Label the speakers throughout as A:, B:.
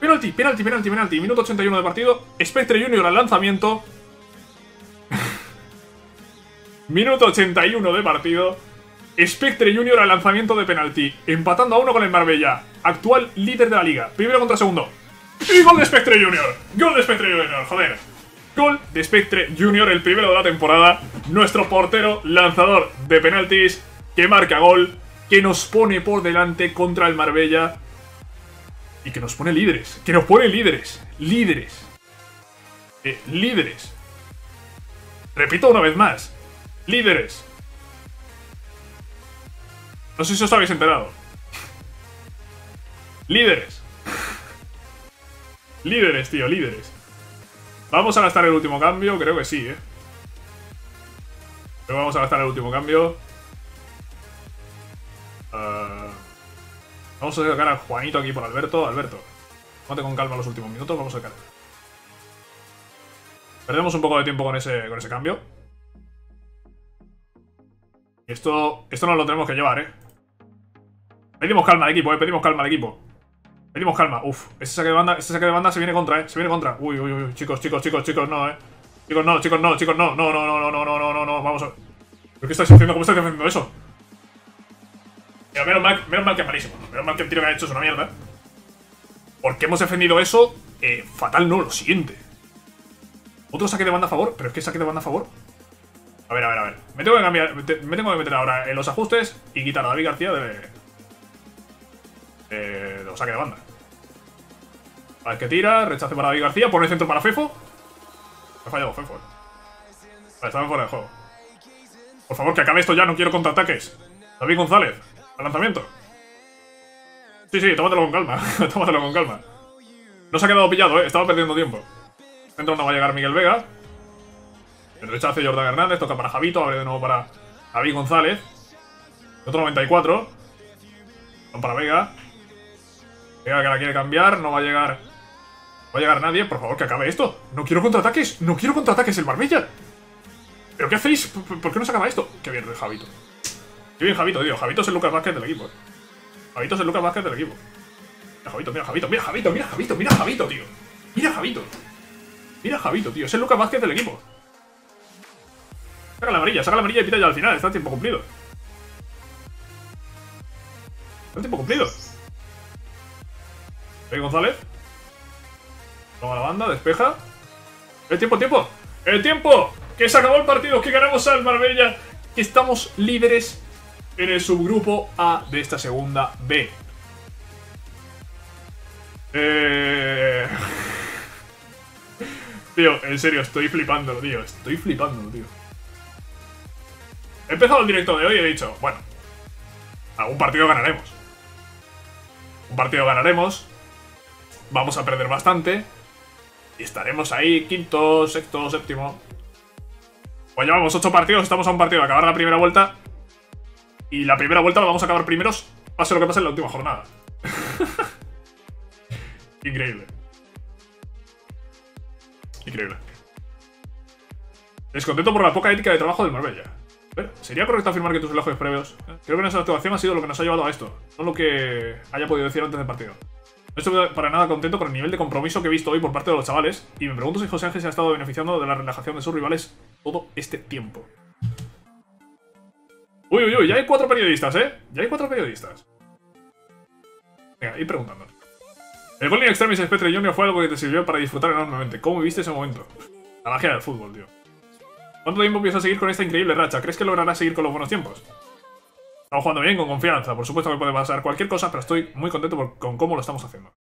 A: Penalti, penalti, penalti, penalti. Minuto 81 de partido. Spectre Junior al lanzamiento. Minuto 81 de partido. Spectre Junior al lanzamiento de penalti. Empatando a uno con el Marbella. Actual líder de la liga. Primero contra segundo. Y gol de Spectre Junior. Gol de Spectre Junior, joder. Gol de Spectre Junior, el primero de la temporada. Nuestro portero, lanzador de penaltis, que marca gol, que nos pone por delante contra el Marbella y que nos pone líderes. Que nos pone líderes. Líderes. Eh, líderes. Repito una vez más. Líderes. No sé si os habéis enterado. líderes. líderes, tío, líderes. ¿Vamos a gastar el último cambio? Creo que sí, ¿eh? Pero vamos a gastar el último cambio. Ah. Vamos a sacar a Juanito aquí por Alberto. Alberto, ponte con calma los últimos minutos, vamos a sacar. Perdemos un poco de tiempo con ese, con ese cambio. Esto, esto nos lo tenemos que llevar, ¿eh? Pedimos calma al equipo, ¿eh? Pedimos calma al equipo. Pedimos calma. Uf, ese saque de banda, ese saque de banda se viene contra, ¿eh? Se viene contra. Uy, uy, uy. Chicos, chicos, chicos, chicos, no, ¿eh? Chicos, no, chicos, no, chicos, no. No, no, no, no, no, no, no, no, no. Vamos a... ¿Pero qué estáis haciendo? ¿Cómo estáis haciendo eso? menos mal, que es malísimo. menos mal que el tiro que ha hecho es una mierda. Porque hemos defendido eso. Eh, fatal no, lo siguiente. Otro saque de banda a favor. Pero es que saque de banda a favor. A ver, a ver, a ver. Me tengo que cambiar. Me tengo que meter ahora en los ajustes y quitar a David García de. De, los saques de banda. A que tira. Rechace para David García. Pone el centro para Fefo. Me ha fallado Fefo. Eh. Vale, estamos fuera el juego. Por favor, que acabe esto ya. No quiero contraataques. David González. ¡Al lanzamiento! Sí, sí, tómatelo con calma. tómatelo con calma. No se ha quedado pillado, ¿eh? Estaba perdiendo tiempo. Entre no va a llegar Miguel Vega. El rechazo de Jordan Hernández. Toca para Javito. Abre de nuevo para Javi González. Otro 94. Van para Vega. Vega que la quiere cambiar. No va a llegar... No va a llegar nadie. Por favor, que acabe esto. No quiero contraataques. No quiero contraataques el Marbella. ¿Pero qué hacéis? ¿Por qué no se acaba esto? Qué bien, Javito. Yo bien Javito, tío. Javito es el Lucas Vázquez del equipo, eh. Javito es el Lucas Vázquez del equipo. Mira Javito, mira Javito, mira Javito, mira Javito, mira Javito, tío. Mira Javito. Mira Javito, tío. Es el Lucas Vázquez del equipo. Saca la amarilla, saca la amarilla y pita ya al final. Está el tiempo cumplido. Está el tiempo cumplido. Rey González. Toma la banda, despeja. ¡El tiempo, tiempo! ¡El tiempo! ¡Que se acabó el partido! ¡Que ganamos al Marbella! ¡Que estamos líderes en el subgrupo A de esta segunda B. Eh, tío, en serio, estoy flipando, tío. Estoy flipando, tío. He empezado el directo de hoy y he dicho, bueno, algún partido ganaremos. Un partido ganaremos. Vamos a perder bastante. Y estaremos ahí, quinto, sexto, séptimo. Pues llevamos ocho partidos, estamos a un partido de acabar la primera vuelta y la primera vuelta la vamos a acabar primeros, pase lo que pase en la última jornada. Increíble. Increíble. Descontento por la poca ética de trabajo del Marbella. ver, ¿sería correcto afirmar que tus relajos previos? Creo que nuestra actuación ha sido lo que nos ha llevado a esto, no lo que haya podido decir antes del partido. No estoy para nada contento con el nivel de compromiso que he visto hoy por parte de los chavales, y me pregunto si José Ángel se ha estado beneficiando de la relajación de sus rivales todo este tiempo. Uy, uy, uy, ya hay cuatro periodistas, ¿eh? Ya hay cuatro periodistas. Venga, ir preguntando. El bowling extremis Spectre Junior fue algo que te sirvió para disfrutar enormemente. ¿Cómo viviste ese momento? La magia del fútbol, tío. ¿Cuánto tiempo piensas seguir con esta increíble racha? ¿Crees que lograrás seguir con los buenos tiempos? Estamos jugando bien, con confianza. Por supuesto que puede pasar cualquier cosa, pero estoy muy contento con cómo lo estamos haciendo.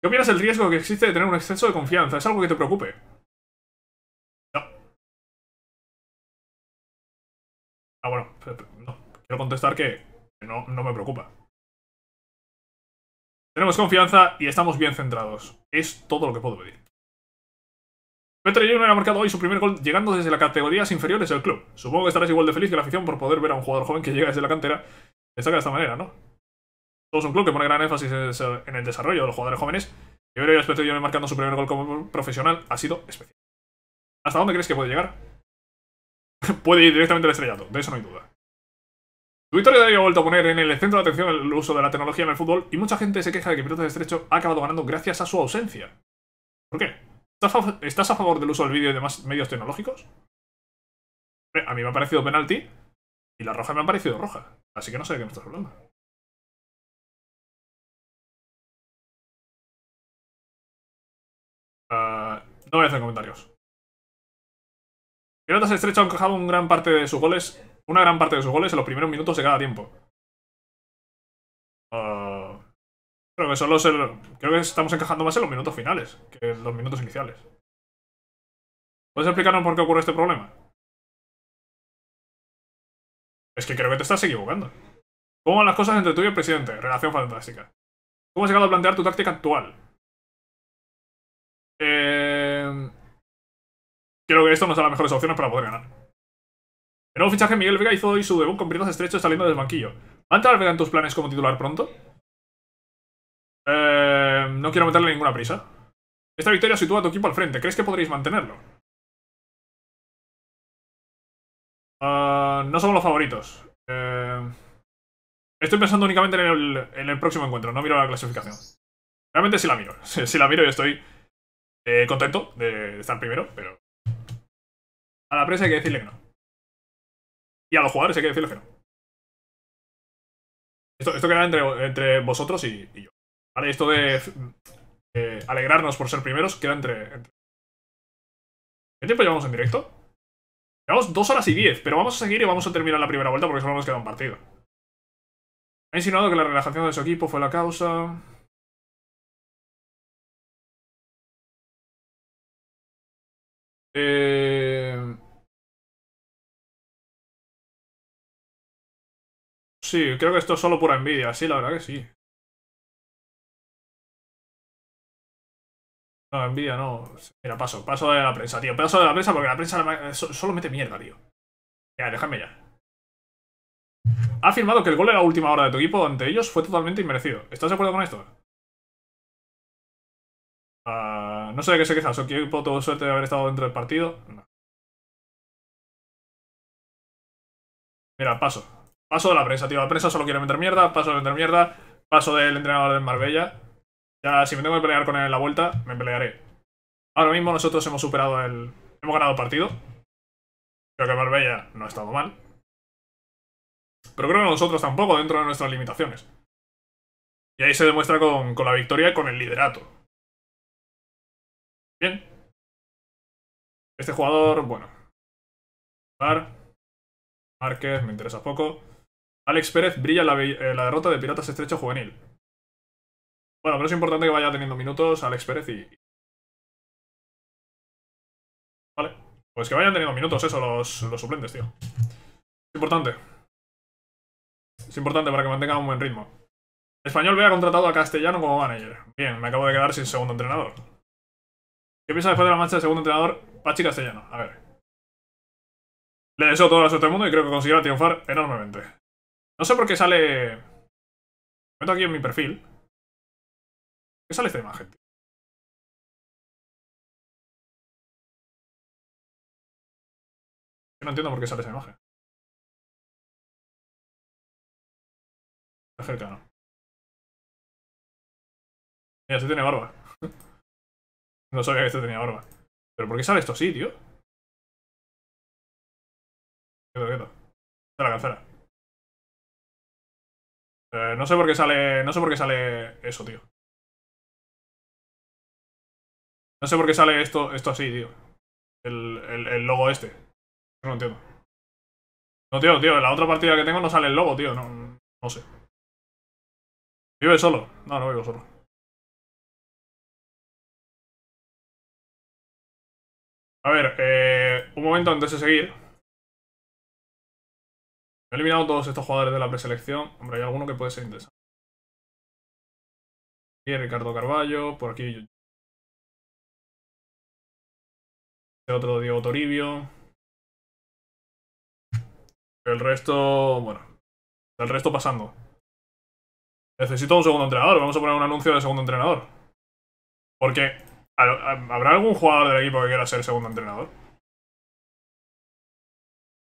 B: ¿Qué opinas del riesgo que existe de tener un exceso de confianza? ¿Es algo que te preocupe? Ah, bueno, no. Quiero contestar que no, me preocupa. Tenemos confianza y estamos bien centrados. Es todo lo que puedo pedir. Petro
A: ha marcado hoy su primer gol llegando desde las categorías inferiores del club. Supongo que estarás igual de feliz que la afición por poder ver a un jugador joven que llega desde la cantera destaca de esta manera, ¿no? Todo es un club que pone gran énfasis en el desarrollo de los jugadores jóvenes y ver a Petro Junior marcando su primer gol como profesional ha sido especial. ¿Hasta dónde crees que puede llegar? puede ir directamente al estrellato, de eso no hay duda. Twitter hoy ha vuelto a poner en el centro de atención el uso de la tecnología en el fútbol y mucha gente se queja de que Pelotas de Estrecho ha acabado ganando gracias a su ausencia. ¿Por qué? ¿Estás a favor del uso del
B: vídeo y demás medios tecnológicos? Eh, a mí me ha parecido penalti y la roja me ha parecido roja, así que no sé de qué me estás hablando. Ah, no voy a hacer comentarios. Pelotas estrechas han encajado un gran parte de sus goles, una gran parte de sus goles en los primeros minutos de cada tiempo. Ah, creo que solo creo que estamos encajando más en los minutos finales que en los minutos iniciales. ¿Puedes explicarnos por qué ocurre este problema? Es que creo que te estás equivocando. ¿Cómo van las cosas entre tú y el presidente? Relación fantástica. ¿Cómo has llegado a plantear tu táctica actual? Eh... Creo que esto nos da las mejores opciones para poder ganar. El nuevo fichaje Miguel Vega hizo hoy su debut con
A: piernas estrechos saliendo del banquillo. ¿Va a entrar Vega en tus planes como titular pronto?
B: Eh, no quiero meterle ninguna prisa. Esta victoria sitúa a tu equipo al frente. ¿Crees que podréis mantenerlo? Ah, no somos los favoritos. Eh, estoy pensando únicamente en el, próximo encuentro. No miro la clasificación. Realmente sí la miro. Sí, la miro y estoy eh, contento de estar primero, pero a la prensa hay que decirle que no. Y a los jugadores hay que decirle que no. Esto, queda entre, entre vosotros y, y, yo. ¿Vale? Esto de alegrarnos por ser primeros queda entre,
A: ¿Qué tiempo llevamos en directo? Llevamos dos horas y diez. pero vamos a seguir y vamos a terminar la primera vuelta porque solo
B: nos queda un partido. Ha insinuado que la relajación de su equipo fue la causa... Eh... Sí, creo que esto es solo pura envidia. Sí, la verdad que sí. No, envidia no. Mira, paso, paso de la prensa, tío. Paso de la prensa porque la prensa solo mete mierda, tío. Ya, déjame ya.
A: Ha afirmado que el gol de la última hora de tu equipo ante ellos fue totalmente inmerecido. ¿Estás de acuerdo con esto?
B: Ah, no sé de qué se queja. ¿Su equipo todo suerte de haber estado dentro del partido? No. Mira, paso. Paso de la prensa, tío. La prensa solo quiere meter mierda, paso de meter mierda, paso del entrenador de Marbella.
A: Ya, si me tengo que pelear con él en la vuelta, me pelearé. Ahora mismo nosotros hemos superado el...
B: Hemos ganado partido. Creo que Marbella no ha estado mal. Pero creo que nosotros tampoco, dentro de nuestras limitaciones. Y ahí se demuestra con, la victoria y con el liderato. Bien. Este jugador, bueno. Márquez, me interesa poco. Alex Pérez brilla eh, la, derrota de Piratas Estrecho Juvenil. Bueno, pero es importante que vaya teniendo minutos Alex Pérez y... Vale. Pues que vayan teniendo minutos eso, los, suplentes, tío. Es importante.
A: Es importante para que mantenga un buen ritmo. español B ha contratado a Castellano como manager. Bien, me acabo de quedar sin segundo entrenador. ¿Qué piensa después de la marcha del segundo entrenador, Pachi
B: Castellano? A ver. Le deseo toda la suerte del mundo y creo que consiguió triunfar enormemente. No sé por qué sale... Meto aquí en mi perfil. ¿Por ¿Qué sale esta imagen, Yo no entiendo por qué sale esa imagen. cerca, ¿no? Mira, este tiene barba. no sabía que esto tenía barba. ¿Pero por qué sale esto así, tío? Quieto, quieto. la cancela. Eh, no sé por qué sale. No sé por qué sale eso, tío. No sé por qué sale esto, esto así, tío. El, logo este. No entiendo. No, tío, tío, en la otra partida que tengo no sale el logo, tío. No, no sé. ¿Vive solo? No, no vivo solo. A ver, eh, un momento antes de seguir. He eliminado todos estos jugadores de la preselección. Hombre, hay alguno que puede ser interesante. Aquí Ricardo Carballo, por aquí... Este otro Diego Toribio. El resto... bueno. El resto pasando. Necesito un segundo entrenador. Vamos a poner un anuncio de segundo entrenador. Porque... ¿Habrá algún jugador del equipo que quiera ser segundo entrenador?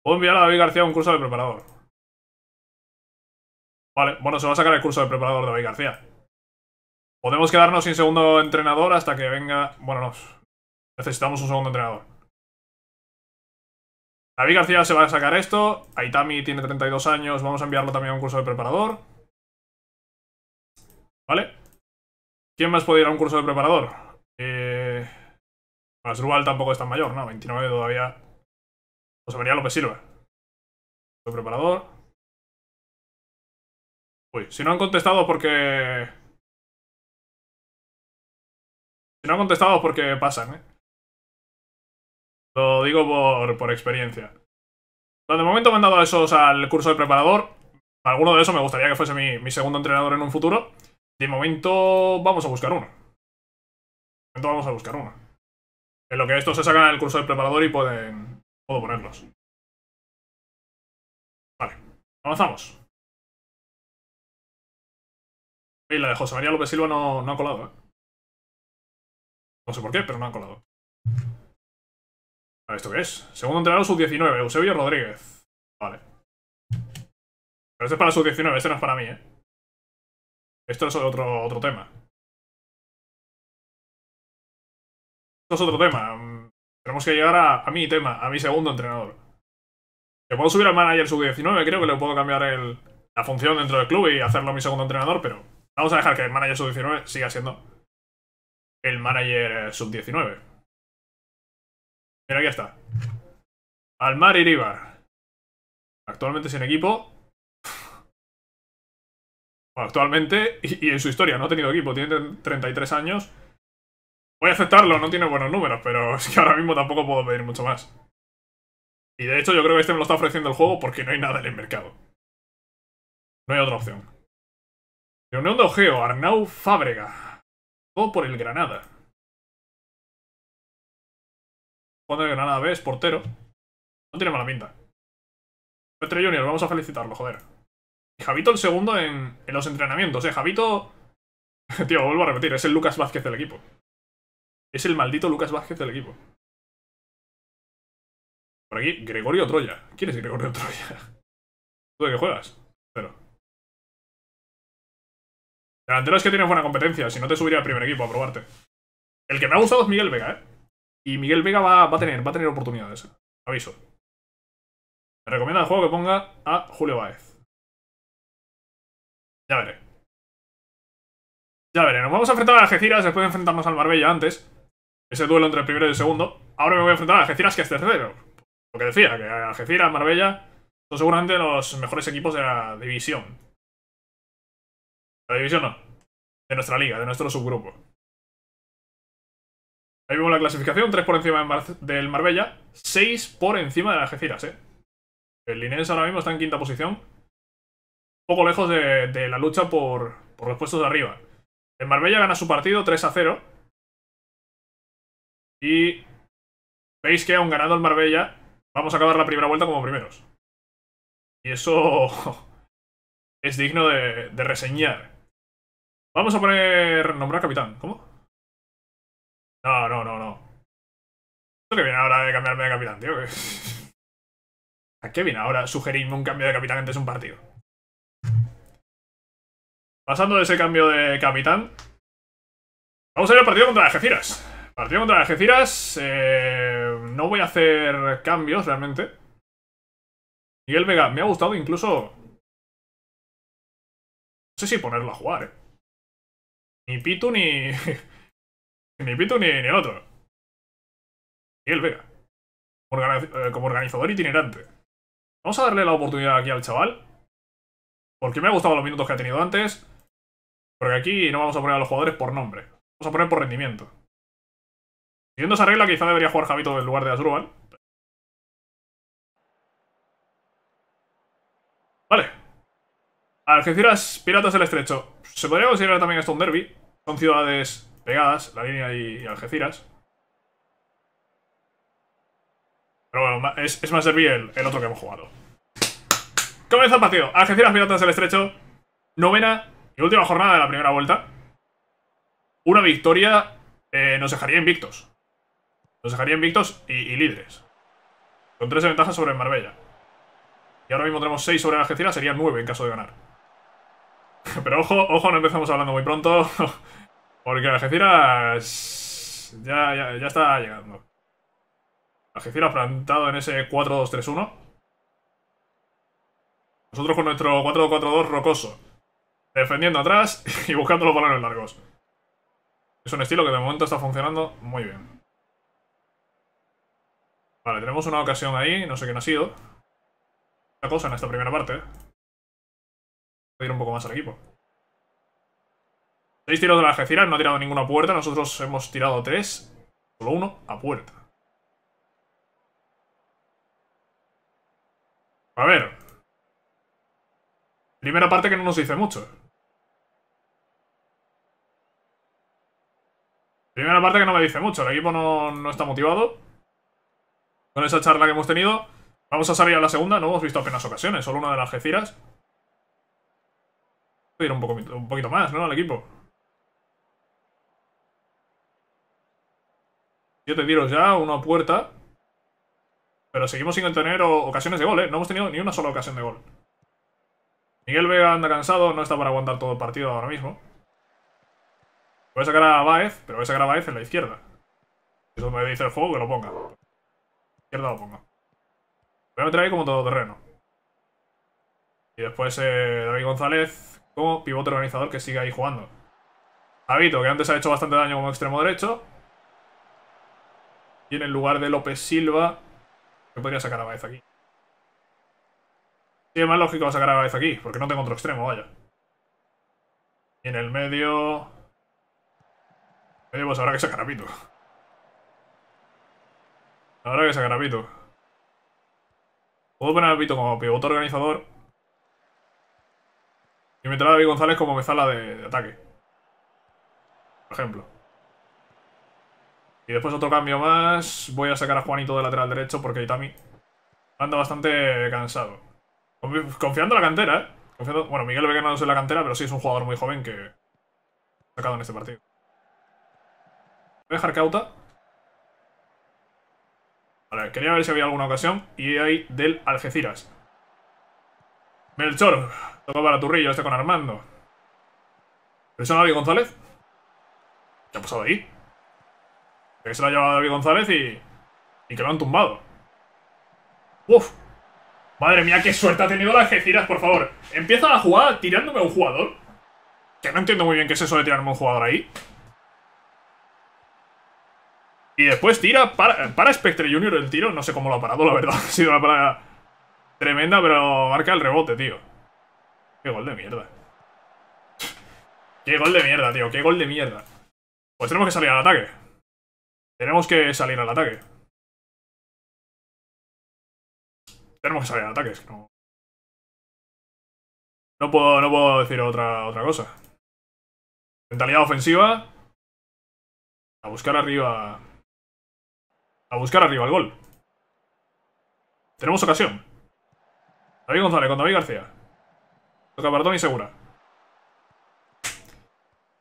B: Puedo enviar a David García un curso de preparador. Vale, bueno, se va a sacar el curso de preparador de David García. Podemos quedarnos sin segundo entrenador hasta que venga... Bueno, no. Necesitamos un segundo entrenador. David García se va a sacar esto. Aitami tiene 32 años. Vamos a enviarlo también a un curso de preparador. ¿Vale?
A: ¿Quién más puede ir a un curso de preparador? Eh... Asrual tampoco es tan mayor,
B: ¿no? 29 todavía José lo que Silva. Soy preparador. Uy, si no han contestado porque... Si no han contestado porque pasan, ¿eh? Lo digo por, experiencia. de momento me han dado esos al curso de
A: preparador. Alguno de esos me gustaría que fuese mi, segundo entrenador en un futuro. De momento
B: vamos a buscar uno. De momento vamos a buscar uno. En lo que estos se sacan el curso de preparador y pueden, puedo ponerlos. Vale, avanzamos. Y la de José María López Silva no, no ha colado, ¿eh? No sé por qué, pero no ha colado. A ver, ¿Esto qué es? Segundo entrenador sub-19, Eusebio Rodríguez. Vale. Pero este es para sub-19, este no es para mí, ¿eh? Esto es otro, otro tema. Esto es otro tema. Tenemos que llegar a, mi tema, a mi segundo entrenador. Le puedo subir al manager sub-19, creo que le puedo
A: cambiar la función dentro del club y hacerlo mi segundo entrenador, pero vamos a dejar que el manager sub-19
B: siga siendo el manager eh, sub-19. Mira, aquí está. Almar Iribar. Actualmente sin equipo. Bueno, actualmente y en su historia no ha tenido equipo,
A: tiene 33 años. Voy a aceptarlo, no tiene buenos números, pero es que ahora mismo tampoco
B: puedo pedir mucho más. Y de hecho yo creo que este me lo está ofreciendo el juego porque no hay nada en el mercado. No hay otra opción. Reunión de Ogeo, Arnau Fábrega. Todo por el Granada. Cuando de Granada B es portero. No tiene mala pinta. Petre Junior, vamos a felicitarlo,
A: joder. Y Javito el segundo en, en los entrenamientos, eh. Javito... Tío, vuelvo
B: a repetir, es el Lucas Vázquez del equipo. Es el maldito Lucas Vázquez del equipo. Por aquí, Gregorio Troya. ¿Quién es Gregorio Troya? ¿Tú de qué juegas? Pero. Delantero es que tienes buena competencia, si no te subiría al primer equipo a probarte. El que me ha gustado es Miguel Vega, ¿eh? Y Miguel Vega va, a, tener, va a tener oportunidades. Aviso. Me recomienda el juego que ponga a Julio Báez. Ya veré. Ya veré, nos vamos a enfrentar a Algeciras después de enfrentarnos al Marbella antes ese duelo entre el primero y el segundo. Ahora me voy a enfrentar
A: a Algeciras, que es tercero. Lo que decía, que Algeciras, Marbella, son seguramente los mejores
B: equipos de la división. La división no. De nuestra liga, de nuestro subgrupo. Ahí vemos la clasificación, 3 por encima del
A: Marbella, 6 por encima de Algeciras, eh. El Inés ahora mismo está en quinta posición.
B: poco lejos de, la lucha por, por los puestos de arriba. El Marbella gana su partido 3 a 0 y veis que aun ganando el Marbella, vamos a acabar la primera vuelta como primeros. Y eso es digno de, reseñar. Vamos a poner... Nombrar capitán. ¿Cómo? No, no, no, no. ¿Esto que viene ahora de cambiarme de capitán, tío? ¿A qué viene ahora sugerirme un cambio de capitán antes de un partido? Pasando de ese cambio de capitán... Vamos a ir al partido contra las jefiras. Partido contra las Eh, no voy a hacer cambios realmente. Miguel Vega, me ha gustado incluso... No sé si ponerlo a jugar, eh. Ni Pitu ni... ni Pitu ni, ni el otro. Miguel Vega. Eh, como, organizador itinerante. Vamos a darle la oportunidad aquí al chaval.
A: Porque me ha gustado los minutos que ha tenido antes. Porque aquí no vamos a poner a los jugadores
B: por nombre. Vamos a poner por rendimiento. Siguiendo esa regla, quizá debería jugar Javito en lugar de Asurban.
A: Vale. Algeciras, Piratas del Estrecho. Se podría considerar también esto un derby. Son ciudades pegadas, la línea y, Algeciras. Pero bueno, es, más derby el, otro que hemos jugado. Comienza el partido. Algeciras, Piratas del Estrecho. Novena y última jornada de la primera vuelta. Una victoria eh, nos dejaría invictos. Nos dejaría invictos y, líderes. Con tres ventajas sobre Marbella. Y ahora mismo tenemos 6 sobre Algeciras, serían 9 en caso de ganar. Pero ojo, ojo, no empezamos hablando muy pronto. Porque Algeciras ya, ya, está llegando. Algeciras plantado en ese 4-2-3-1. Nosotros con nuestro 4-4-2 rocoso. Defendiendo atrás y buscando los balones largos. Es un estilo que de momento está funcionando muy bien. Vale, tenemos una ocasión ahí, no sé quién ha sido. Una cosa en esta primera parte. Voy a ir un poco más al equipo. Seis tiros de la Algeciras, no ha tirado ninguna puerta. Nosotros hemos tirado tres, solo uno a puerta. A ver. Primera parte que no nos dice mucho. Primera parte que no me dice mucho. El equipo no, no está motivado con esa charla que hemos tenido. Vamos a salir a la segunda, no hemos visto apenas ocasiones, solo una de las jefiras. Voy un, poco, un poquito más, ¿no? Al equipo. Yo te tiro ya, una puerta. Pero seguimos sin tener ocasiones de gol, ¿eh? No hemos tenido ni una sola ocasión de gol. Miguel Vega anda cansado, no está para aguantar todo el partido ahora mismo. Voy a sacar a Baez, pero voy a sacar a Baez en la izquierda. Eso me dice el fuego que lo ponga izquierda lo pongo. Voy a meter ahí como terreno. Y después eh, David González como pivote organizador que sigue ahí jugando. Habito, que antes ha hecho bastante daño como extremo derecho. Y en el lugar de López Silva, que podría sacar a Baez aquí. Sí, es más lógico sacar a Baez aquí, porque no tengo otro extremo, vaya. Y en el medio... Medio pues habrá que sacar a Pito. Ahora que sacar a Pito. Puedo poner a Pito como pivote organizador. Y meter a David González como mezala de, ataque. Por ejemplo. Y después otro cambio más. Voy a sacar a Juanito de lateral derecho porque Itami anda bastante cansado. Confiando en la cantera, ¿eh? Bueno, Miguel Vega no es en la cantera, pero sí es un jugador muy joven que... Sacado en este partido. Voy a dejar Cauta. Vale, quería ver si había alguna ocasión. Y ahí del Algeciras. Melchor. toca para Turrillo, este con Armando. ¿Pero eso David González? ¿Qué ha pasado ahí? Que se lo ha llevado David González y... Y que lo han tumbado. ¡Uf! Madre mía, qué suerte ha tenido el Algeciras, por favor. Empieza la jugada tirándome a un jugador. Que no entiendo muy bien qué es eso de tirarme a un jugador ahí. Y después tira, para, para Spectre Junior el tiro. No sé cómo lo ha parado, la verdad. Ha sido una parada tremenda, pero marca el rebote, tío. Qué gol de mierda. Qué gol de mierda, tío. Qué gol de mierda.
B: Pues tenemos que salir al ataque. Tenemos que salir al ataque. Tenemos que salir al ataque, no... puedo, no puedo decir otra, otra cosa. Mentalidad ofensiva. A buscar arriba a buscar arriba el gol. Tenemos ocasión. David González con David García.
A: Toca para y Segura.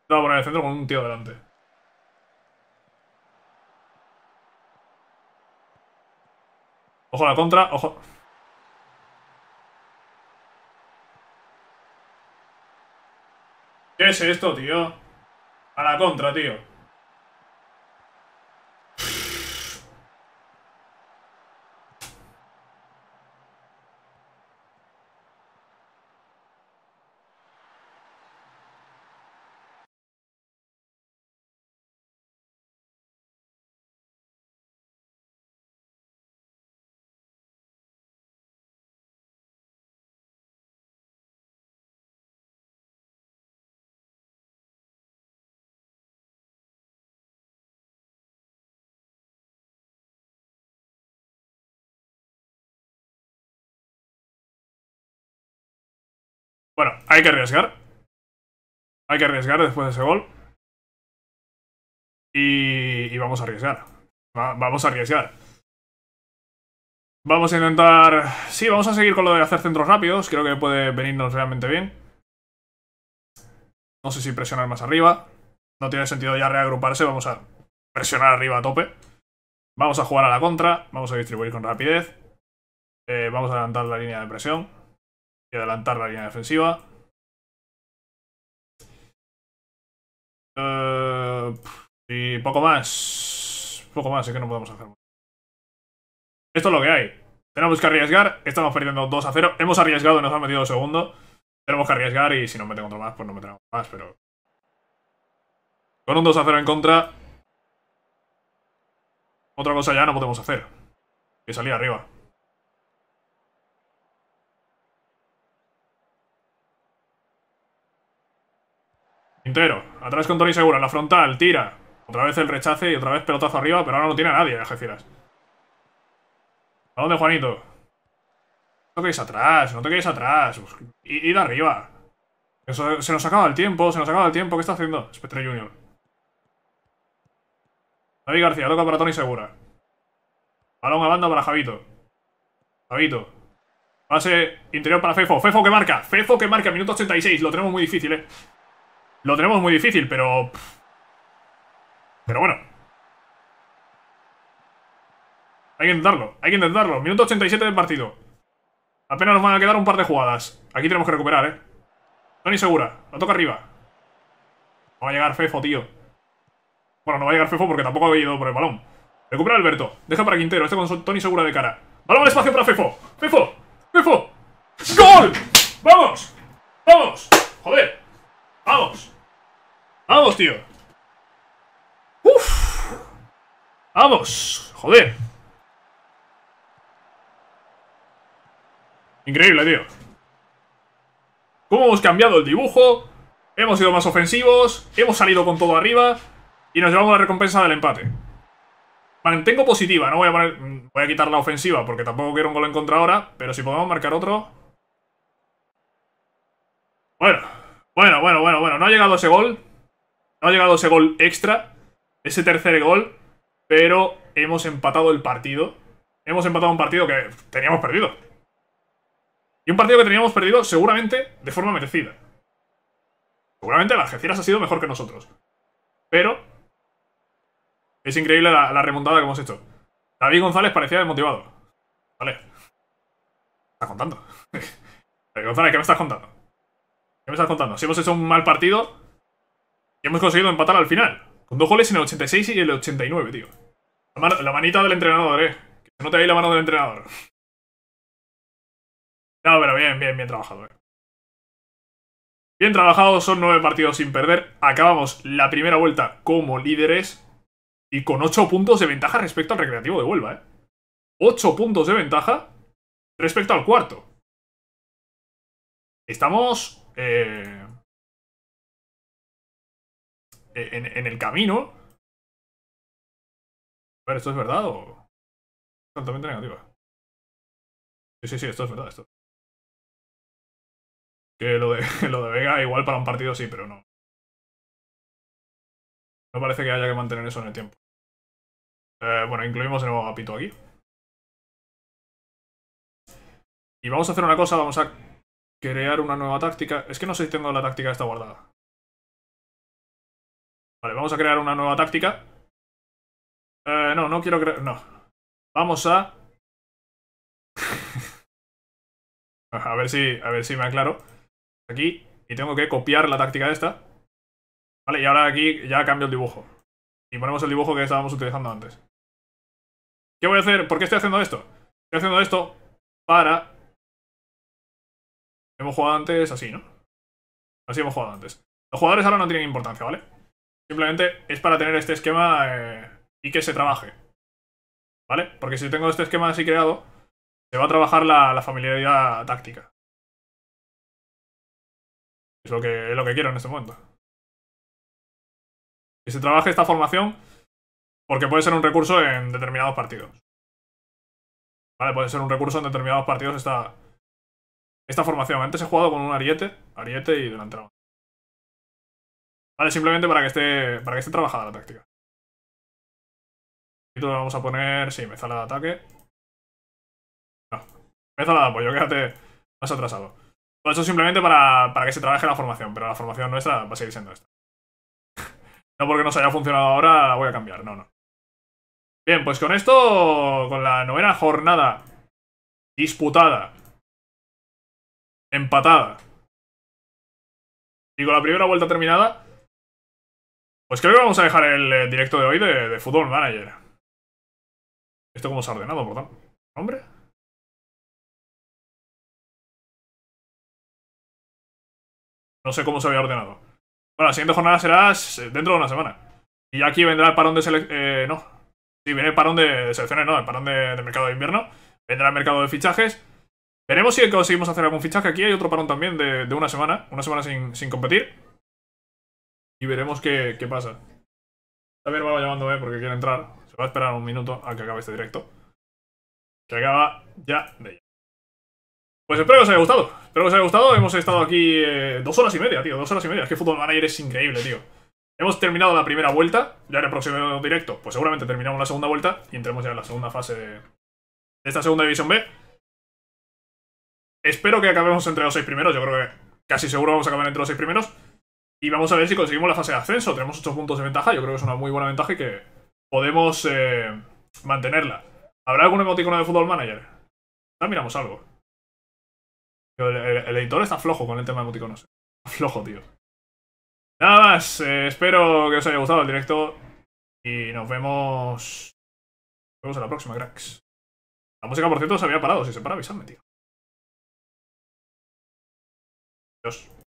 A: Lo a poner el centro con un tío delante. Ojo a la contra, ojo... ¿Qué es esto, tío? A la contra, tío.
B: Bueno, hay que arriesgar. Hay que arriesgar después de ese gol. Y, vamos a arriesgar. vamos a arriesgar. Vamos a intentar... Sí, vamos a seguir con lo de hacer centros rápidos. Creo que puede
A: venirnos realmente bien. No sé si presionar más arriba. No tiene sentido ya reagruparse. Vamos a presionar arriba a tope. Vamos a jugar a la contra.
B: Vamos a distribuir con rapidez. Eh, vamos a adelantar la línea de presión y adelantar la línea defensiva. Eh, y poco más. Poco más, es que no podemos hacer más.
A: Esto es lo que hay. Tenemos que arriesgar. Estamos perdiendo 2 a 0. Hemos arriesgado y nos han metido segundo. Tenemos que arriesgar y si no meten otro más, pues no meteremos más, pero... Con un 2 a 0 en contra... Otra cosa ya no podemos hacer. Que salir arriba. Quintero, atrás con Tony Segura, la frontal, tira. Otra vez el rechace y otra vez pelotazo arriba, pero ahora no tiene a nadie, Algeciras. ¿A dónde, Juanito? No te quedes atrás, no te quedes atrás. Ida arriba. Eso, se nos acaba el tiempo, se nos acaba el tiempo. ¿Qué está haciendo? Spectre Junior. David García, toca para Tony Segura. Balón a banda para Javito. Javito. Pase interior para Fefo. Fefo que marca. Fefo que marca. Minuto 86. Lo tenemos muy difícil, eh. Lo tenemos muy difícil, pero... Pero bueno. Hay que intentarlo, hay que intentarlo. Minuto 87 del partido. Apenas nos van a quedar un par de jugadas. Aquí tenemos que recuperar, ¿eh? Tony Segura, la toca arriba. No va a llegar Fefo, tío. Bueno, no va a llegar Fefo porque tampoco ha ido por el balón. Recupera Alberto. Deja para Quintero. Este con Tony Segura de cara. Balón al espacio para Fefo. Fefo. Fefo. ¡Gol! ¡Vamos! ¡Vamos! ¡Joder! ¡Vamos! ¡Vamos, tío! ¡Uf! ¡Vamos! ¡Joder! Increíble, tío. Cómo hemos cambiado el dibujo, hemos sido más ofensivos, hemos salido con todo arriba y nos llevamos la recompensa del empate. Mantengo positiva, no voy a, mm, voy a quitar la ofensiva porque tampoco quiero un gol en contra ahora, pero si podemos marcar otro... Bueno, bueno, bueno, bueno, bueno. No ha llegado ese gol. No ha llegado ese gol extra. Ese tercer gol. Pero hemos empatado el partido. Hemos empatado un partido que teníamos perdido. Y un partido que teníamos perdido seguramente de forma merecida. Seguramente la Algeciras ha sido mejor que nosotros. Pero es increíble la, la, remontada que hemos hecho. David González parecía desmotivado. Vale. estás contando? David González, ¿qué me estás contando? ¿Qué me estás contando? Si hemos hecho un mal partido y hemos conseguido empatar al final. Con dos goles en el 86 y el 89, tío. La, manita del entrenador, eh.
B: Que se note ahí la mano del entrenador. No, pero bien, bien, bien trabajado, eh. Bien trabajado, son nueve partidos sin perder. Acabamos la primera
A: vuelta como líderes y con ocho puntos de ventaja respecto al Recreativo de Huelva, ¿eh?
B: Ocho puntos de ventaja respecto al cuarto. Estamos eh, eh, en, el camino. A ver, ¿esto es verdad o...? Totalmente negativa. Sí, sí, sí, esto es verdad, esto. Que lo de, lo de Vega igual para un partido sí, pero no. No parece que haya que mantener eso en el tiempo. Eh, bueno, incluimos el nuevo a aquí. Y vamos a hacer una cosa, vamos a Crear una nueva táctica. Es que no sé si tengo la táctica esta guardada. Vale, vamos a crear una nueva táctica. Eh, no, no quiero crear... No. Vamos a... a ver si... A ver si me aclaro. Aquí. Y tengo que copiar la táctica de esta. Vale, y ahora aquí ya cambio el dibujo. Y ponemos el dibujo que estábamos utilizando antes. ¿Qué voy a hacer? ¿Por qué estoy haciendo esto? Estoy haciendo esto para Hemos jugado antes así, ¿no? Así hemos jugado antes. Los jugadores ahora no tienen importancia, ¿vale?
A: Simplemente es para tener este esquema eh, y que se trabaje. ¿Vale? Porque si tengo
B: este esquema así creado, se va a trabajar la, familiaridad táctica. Es lo, que, es lo que quiero en este momento. Y se trabaje esta formación porque puede ser un recurso en determinados partidos. Vale, puede ser un recurso en determinados partidos esta, esta formación. Antes he jugado con un ariete, ariete y delantero. Vale, simplemente para que esté, para que esté trabajada la táctica. tú lo vamos a poner, sí, mezala de ataque. No, mezala de apoyo, quédate más atrasado. Todo pues eso simplemente para, que se trabaje la formación, pero la formación nuestra va a seguir siendo esta. no porque nos haya funcionado ahora, la voy a cambiar, no, no. Bien, pues con esto, con la novena jornada disputada empatada. Y con la primera vuelta terminada, pues creo que vamos a dejar el eh, directo de hoy de, fútbol Football Manager. Esto cómo se ha ordenado, por tanto. No sé cómo se había ordenado. Bueno, la siguiente jornada será eh, dentro de una
A: semana. Y aquí vendrá el parón de selecciones... Eh, no. Sí, viene el parón de, selecciones, no, el parón de, de mercado de invierno. Vendrá el mercado de fichajes Veremos si conseguimos hacer algún fichaje. Aquí hay otro parón también de, una semana. Una semana sin, competir. Y veremos qué, pasa.
B: También va B porque quiere entrar. Se va a esperar un minuto a que acabe este directo. Que acaba ya de Pues espero que os haya gustado. Espero que os haya gustado. Hemos
A: estado aquí eh, dos horas y media, tío. Dos horas y media. Es que Fútbol Manager es increíble, tío. Hemos terminado la primera vuelta. Ya en el próximo directo, pues seguramente terminamos la segunda vuelta y entremos ya en la segunda fase de, de esta segunda división B. Espero que acabemos entre los seis primeros. Yo creo que casi seguro vamos a acabar entre los seis primeros. Y vamos a ver si conseguimos la fase de ascenso. Tenemos ocho puntos de ventaja. Yo creo que es una muy buena ventaja y que podemos eh, mantenerla. ¿Habrá algún
B: emoticono de Football Manager? Ya miramos algo. El, editor está flojo con el tema de emoticonos. Flojo, tío. Nada más. Eh, espero que os haya gustado el directo. Y nos vemos... Nos vemos en la próxima, cracks. La música, por cierto, se había parado. Si se para, avisadme, tío. Adiós.